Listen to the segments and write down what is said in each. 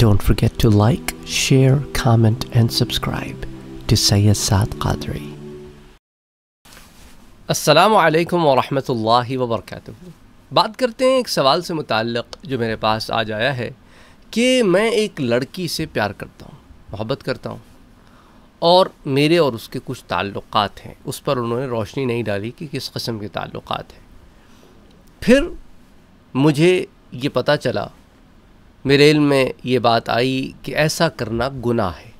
Don't forget to like, share, comment, and subscribe to Sayyid Saad Qadri. Assalamu असलकम wa वबरक बात करते हैं एक सवाल से मुतक़ जो मेरे पास आज आया है कि मैं एक लड़की से प्यार करता हूँ मोहब्बत करता हूँ और मेरे और उसके कुछ ताल्लुकात हैं उस पर उन्होंने रोशनी नहीं डाली कि किस कस्म के ताल्लुकात हैं फिर मुझे ये पता चला मेरे इल में ये बात आई कि ऐसा करना गुनाह है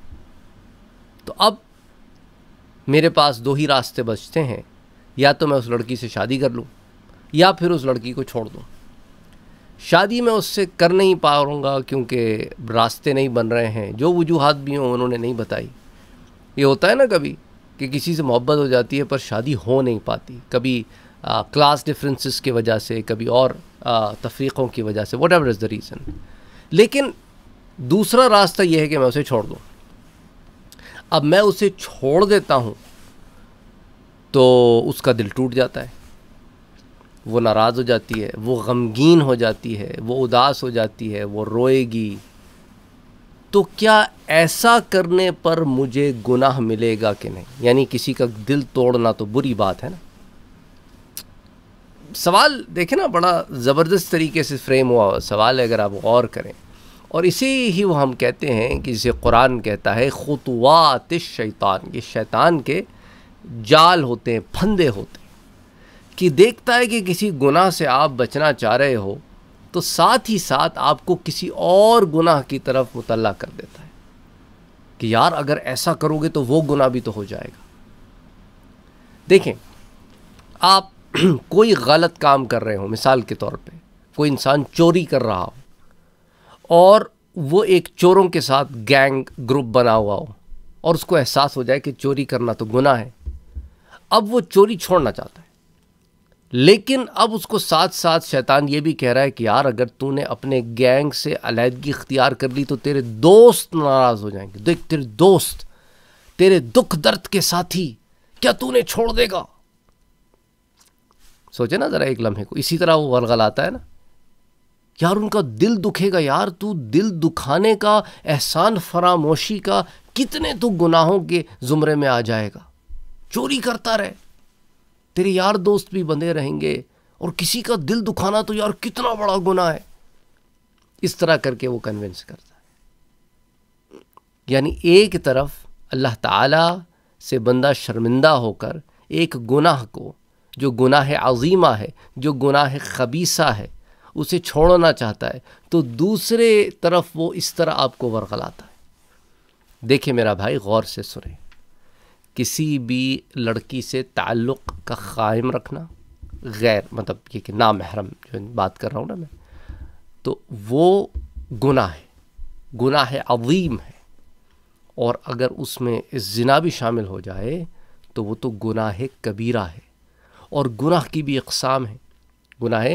तो अब मेरे पास दो ही रास्ते बचते हैं या तो मैं उस लड़की से शादी कर लूँ या फिर उस लड़की को छोड़ दूँ शादी मैं उससे कर नहीं पा रूँगा क्योंकि रास्ते नहीं बन रहे हैं जो वजूहत भी हों उन्होंने नहीं बताई ये होता है ना कभी कि किसी से मोहब्बत हो जाती है पर शादी हो नहीं पाती कभी आ, क्लास डिफरेंसेस की वजह से कभी और तफरीक़ों की वजह से whatever is the reason लेकिन दूसरा रास्ता यह है कि मैं उसे छोड़ दूँ अब मैं उसे छोड़ देता हूँ तो उसका दिल टूट जाता है वो नाराज़ हो जाती है वो गमगीन हो जाती है वो उदास हो जाती है वो रोएगी तो क्या ऐसा करने पर मुझे गुनाह मिलेगा कि नहीं यानी किसी का दिल तोड़ना तो बुरी बात है ना सवाल देखें ना बड़ा ज़बरदस्त तरीके से फ्रेम हुआ सवाल है अगर आप गौर करें और इसी ही वो हम कहते हैं कि जिसे कुरान कहता है ख़ुतवात शैतान ये शैतान के जाल होते हैं फंदे होते हैं कि देखता है कि किसी गुनाह से आप बचना चाह रहे हो तो साथ ही साथ आपको किसी और गुनाह की तरफ मुतला कर देता है कि यार अगर ऐसा करोगे तो वो गुनाह भी तो हो जाएगा देखें आप कोई गलत काम कर रहे हो मिसाल के तौर पे कोई इंसान चोरी कर रहा हो और वो एक चोरों के साथ गैंग ग्रुप बना हुआ हो और उसको एहसास हो जाए कि चोरी करना तो गुनाह है अब वो चोरी छोड़ना चाहता है लेकिन अब उसको साथ साथ शैतान ये भी कह रहा है कि यार अगर तूने अपने गैंग से अलीहदगी इख्तियार कर ली तो तेरे दोस्त नाराज़ हो जाएंगे देख तेरे दोस्त तेरे दुख दर्द के साथी क्या तूने छोड़ देगा सोचे ना ज़रा एक लम्हे को इसी तरह वो वर्गलाता है ना यार उनका दिल दुखेगा यार तू दिल दुखाने का एहसान फरामोशी का कितने तू तो गुनाहों के ज़ुमरे में आ जाएगा चोरी करता रहे तेरे यार दोस्त भी बंधे रहेंगे और किसी का दिल दुखाना तो यार कितना बड़ा गुनाह है इस तरह करके वो कन्विंस करता है यानी एक तरफ अल्लाह ताला से बंदा शर्मिंदा होकर एक गुनाह को जो गुनाह अजीमा है जो गुनाह खबीसा है उसे छोड़ना चाहता है तो दूसरे तरफ वो इस तरह आपको वरगलाता है देखिए मेरा भाई गौर से सुने किसी भी लड़की से ताल्लुक़ का क़ायम रखना गैर मतलब ये कि नामहरम जो बात कर रहा हूँ ना मैं तो वो गुनाह है गुनाह अवीम है और अगर उसमें जना भी शामिल हो जाए तो वो तो गुनाह कबीरा है और गुनाह की भी इकसाम है गुनाह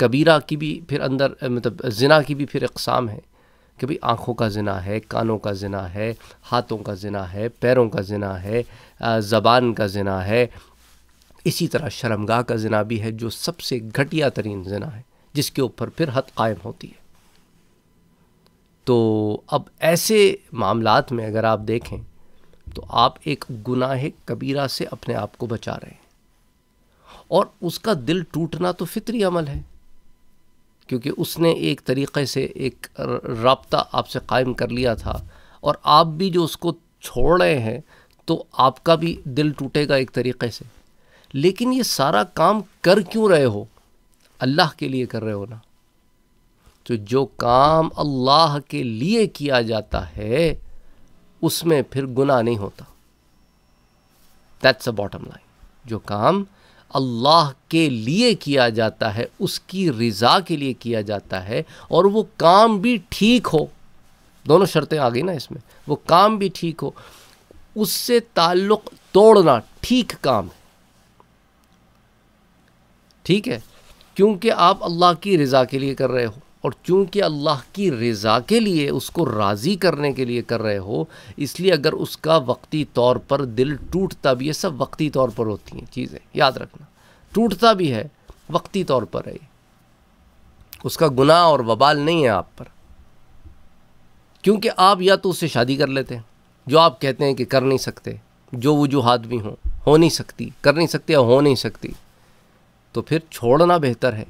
कबीरा की भी फिर अंदर मतलब जना की भी फिर इकसाम है कि भाई आँखों का जना है कानों का जना है हाथों का जना है पैरों का जना है ज़बान का जना है इसी तरह शर्मगाह का जना भी है जो सबसे घटिया तरीन जना है जिसके ऊपर फिर हद कायम होती है तो अब ऐसे मामलात में अगर आप देखें तो आप एक गुनाह कबीरा से अपने आप को बचा रहे हैं और उसका दिल टूटना तो फितरी अमल है क्योंकि उसने एक तरीक़े से एक रबता आपसे कायम कर लिया था और आप भी जो उसको छोड़ रहे हैं तो आपका भी दिल टूटेगा एक तरीक़े से लेकिन ये सारा काम कर क्यों रहे हो अल्लाह के लिए कर रहे हो ना तो जो काम अल्लाह के लिए किया जाता है उसमें फिर गुनाह नहीं होता दैट्स अ बॉटम लाइन जो काम अल्लाह के लिए किया जाता है उसकी रज़ा के लिए किया जाता है और वो काम भी ठीक हो दोनों शर्तें आ गई ना इसमें वो काम भी ठीक हो उससे ताल्लुक़ तोड़ना ठीक काम है ठीक है क्योंकि आप अल्लाह की रज़ा के लिए कर रहे हो और चूंकि अल्लाह की रज़ा के लिए उसको राज़ी करने के लिए कर रहे हो इसलिए अगर उसका वक्ती तौर पर दिल टूटता भी है सब वक्ती तौर पर होती हैं चीज़ें याद रखना टूटता भी है वक्ती तौर पर है उसका गुनाह और वबाल नहीं है आप पर क्योंकि आप या तो उससे शादी कर लेते हैं जो आप कहते हैं कि कर नहीं सकते जो वजूहत भी हों हो नहीं सकती कर नहीं सकती या हो नहीं सकती तो फिर छोड़ना बेहतर है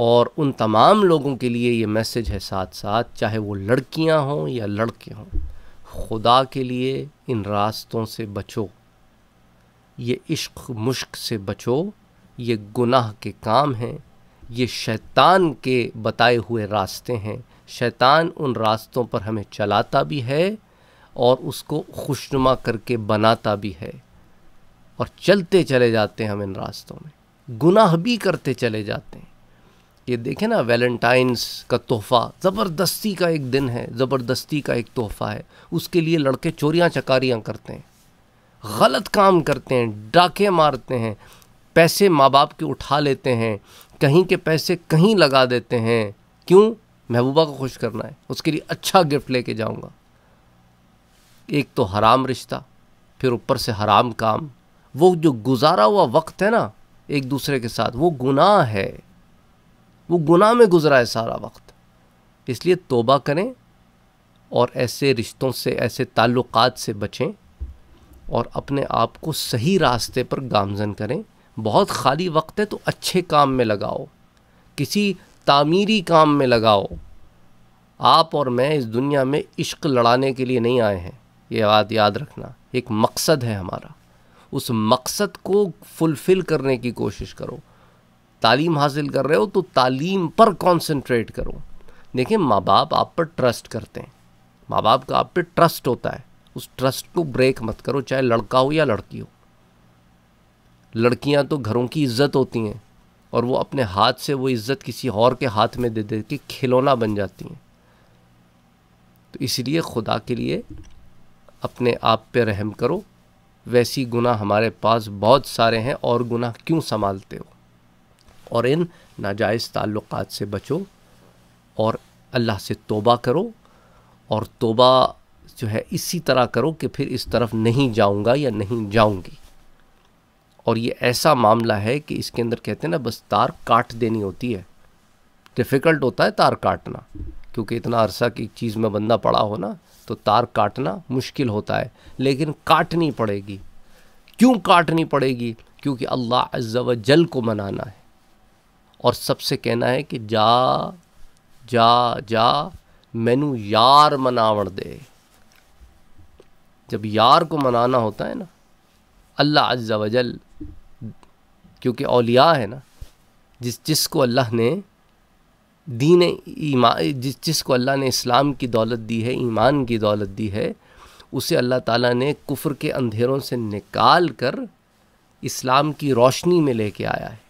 और उन तमाम लोगों के लिए ये मैसेज है साथ साथ चाहे वो लड़कियां हों या लड़के हों खुदा के लिए इन रास्तों से बचो ये इश्क मुश्क से बचो ये गुनाह के काम हैं ये शैतान के बताए हुए रास्ते हैं शैतान उन रास्तों पर हमें चलाता भी है और उसको खुशनुमा करके बनाता भी है और चलते चले जाते हैं हम इन रास्तों में गुनाह भी करते चले जाते हैं ये देखें ना वैलेंटाइंस का तोहफ़ा ज़बरदस्ती का एक दिन है ज़बरदस्ती का एक तोहफ़ा है उसके लिए लड़के चोरियाँ चकारियाँ करते हैं गलत काम करते हैं डाके मारते हैं पैसे माँ बाप के उठा लेते हैं कहीं के पैसे कहीं लगा देते हैं क्यों महबूबा को खुश करना है उसके लिए अच्छा गिफ्ट लेके जाऊंगा एक तो हराम रिश्ता फिर ऊपर से हराम काम वो जो गुजारा हुआ वक्त है ना एक दूसरे के साथ वो गुनाह है वो गुनाह में गुजरा है सारा वक्त इसलिए तोबा करें और ऐसे रिश्तों से ऐसे ताल्लुकात से बचें और अपने आप को सही रास्ते पर गामजन करें बहुत खाली वक्त है तो अच्छे काम में लगाओ किसी तामीरी काम में लगाओ आप और मैं इस दुनिया में इश्क लड़ाने के लिए नहीं आए हैं ये बात याद रखना एक मकसद है हमारा उस मकसद को फुलफ़िल करने की कोशिश करो तालीम हासिल कर रहे हो तो तालीम पर कॉन्सेंट्रेट करो देखिए माँ बाप आप पर ट्रस्ट करते हैं माँ बाप का आप पे ट्रस्ट होता है उस ट्रस्ट को ब्रेक मत करो चाहे लड़का हो या लड़की हो लड़कियाँ तो घरों की इज्जत होती हैं और वो अपने हाथ से वो इज्जत किसी और के हाथ में दे दे के खिलौना बन जाती हैं तो इसलिए खुदा के लिए अपने आप पे रहम करो वैसी गुनाह हमारे पास बहुत सारे हैं और गुनाह क्यों संभालते हो और इन नाजायज़ ताल्लुक़ से बचो और अल्लाह से तोबा करो और तोबा जो है इसी तरह करो कि फिर इस तरफ नहीं जाऊंगा या नहीं जाऊंगी और ये ऐसा मामला है कि इसके अंदर कहते हैं ना बस तार काट देनी होती है डिफ़िकल्ट होता है तार काटना क्योंकि इतना अरसा की चीज़ में बंदा पड़ा हो ना तो तार काटना मुश्किल होता है लेकिन काटनी पड़ेगी क्यों काटनी पड़ेगी क्योंकि अल्लाह अज्जा जल को मनाना है और सबसे कहना है कि जा जा जा मैनू यार मनावण दे जब यार को मनाना होता है ना अल्लाह अज्जा वजल क्योंकि अलिया है ना जिस जिसको अल्लाह ने दीन ईमा जिस जिसको अल्लाह ने इस्लाम की दौलत दी है ईमान की दौलत दी है उसे अल्लाह ताला ने कुफ्र के अंधेरों से निकाल कर इस्लाम की रोशनी में लेके आया है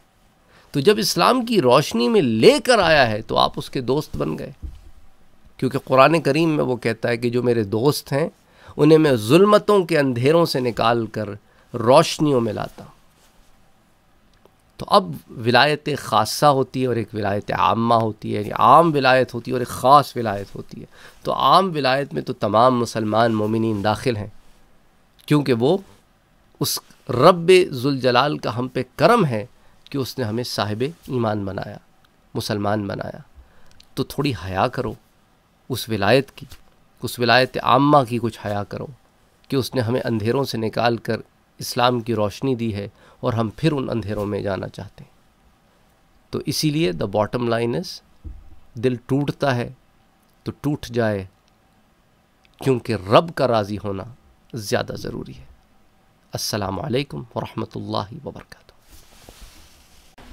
तो जब इस्लाम की रोशनी में लेकर आया है तो आप उसके दोस्त बन गए क्योंकि कुरान करीम में वो कहता है कि जो मेरे दोस्त हैं उन्हें मैं जुल्मतों के अंधेरों से निकाल कर रोशनियों में लाता हूँ तो अब विलायत खासा होती है और एक विलायत आमा होती है आम विलायत होती है और एक ख़ास विलायत होती है तो आम विलायत में तो तमाम मुसलमान मोमिन दाखिल हैं क्योंकि वो उस रब जुलजलाल का हम पे करम है कि उसने हमें साहिब ईमान बनाया मुसलमान बनाया तो थोड़ी हया करो उस विलायत की उस विलायत आमा की कुछ हया करो कि उसने हमें अंधेरों से निकाल कर इस्लाम की रोशनी दी है और हम फिर उन अंधेरों में जाना चाहते हैं तो इसीलिए द बॉटम लाइन इज़ दिल टूटता है तो टूट जाए क्योंकि रब का राज़ी होना ज़्यादा ज़रूरी है असलकम वरहमल वर्का